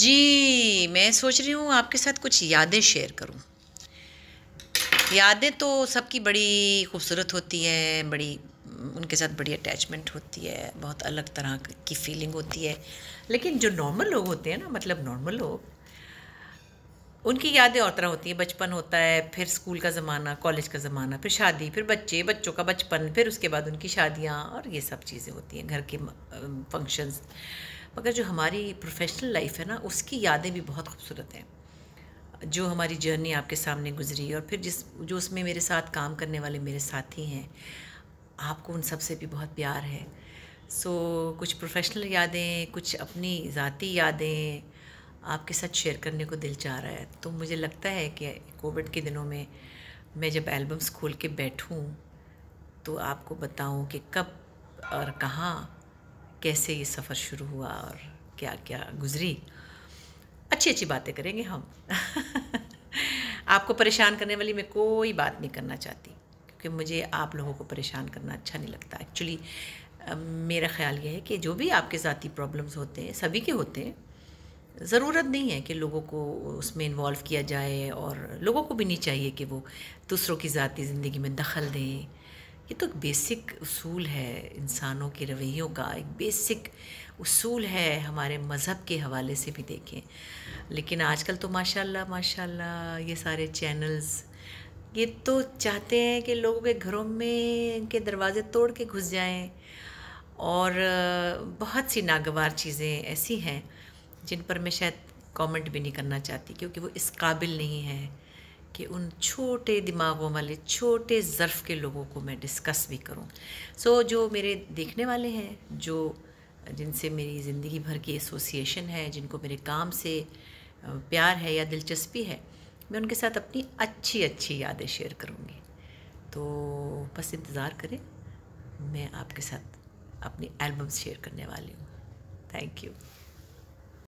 जी मैं सोच रही हूँ आपके साथ कुछ यादें शेयर करूँ यादें तो सबकी बड़ी खूबसूरत होती हैं बड़ी उनके साथ बड़ी अटैचमेंट होती है बहुत अलग तरह की फीलिंग होती है लेकिन जो नॉर्मल लोग होते हैं ना मतलब नॉर्मल लोग उनकी यादें और तरह होती हैं बचपन होता है फिर स्कूल का ज़माना कॉलेज का ज़माना फिर शादी फिर बच्चे बच्चों का बचपन फिर उसके बाद उनकी शादियाँ और ये सब चीज़ें होती हैं घर के फंक्शंस मगर जो हमारी प्रोफेशनल लाइफ है ना उसकी यादें भी बहुत खूबसूरत हैं जो हमारी जर्नी आपके सामने गुजरी और फिर जिस जो उसमें मेरे साथ काम करने वाले मेरे साथी हैं आपको उन सब से भी बहुत प्यार है सो so, कुछ प्रोफेशनल यादें कुछ अपनी ज़ाती यादें आपके साथ शेयर करने को दिल चाह रहा है तो मुझे लगता है कि कोविड के दिनों में मैं जब एल्बम्स खोल के बैठूँ तो आपको बताऊँ कि कब और कहाँ कैसे ये सफ़र शुरू हुआ और क्या क्या गुजरी अच्छी अच्छी बातें करेंगे हम आपको परेशान करने वाली मैं कोई बात नहीं करना चाहती क्योंकि मुझे आप लोगों को परेशान करना अच्छा नहीं लगता एक्चुअली मेरा ख्याल ये है कि जो भी आपके ज़ाती प्रॉब्लम्स होते हैं सभी के होते हैं ज़रूरत नहीं है कि लोगों को उसमें इन्वॉल्व किया जाए और लोगों को भी नहीं चाहिए कि वो दूसरों की ज़ाती ज़िंदगी में दखल दें ये तो एक बेसिक उसूल है इंसानों के रवैयों का एक बेसिक उसूल है हमारे मज़हब के हवाले से भी देखें लेकिन आजकल तो माशाल्लाह माशाल्लाह ये सारे चैनल्स ये तो चाहते हैं कि लोगों के घरों में इनके दरवाज़े तोड़ के घुस जाएं और बहुत सी नागवार चीज़ें ऐसी हैं जिन पर मैं शायद कमेंट भी नहीं करना चाहती क्योंकि वो इस काबिल नहीं है कि उन छोटे दिमागों वाले छोटे ज़र्फ़ के लोगों को मैं डिस्कस भी करूं सो so, जो मेरे देखने वाले हैं जो जिनसे मेरी ज़िंदगी भर की एसोसिएशन है जिनको मेरे काम से प्यार है या दिलचस्पी है मैं उनके साथ अपनी अच्छी अच्छी यादें शेयर करूँगी तो बस इंतज़ार करें मैं आपके साथ अपनी एल्बम शेयर करने वाली हूँ थैंक यू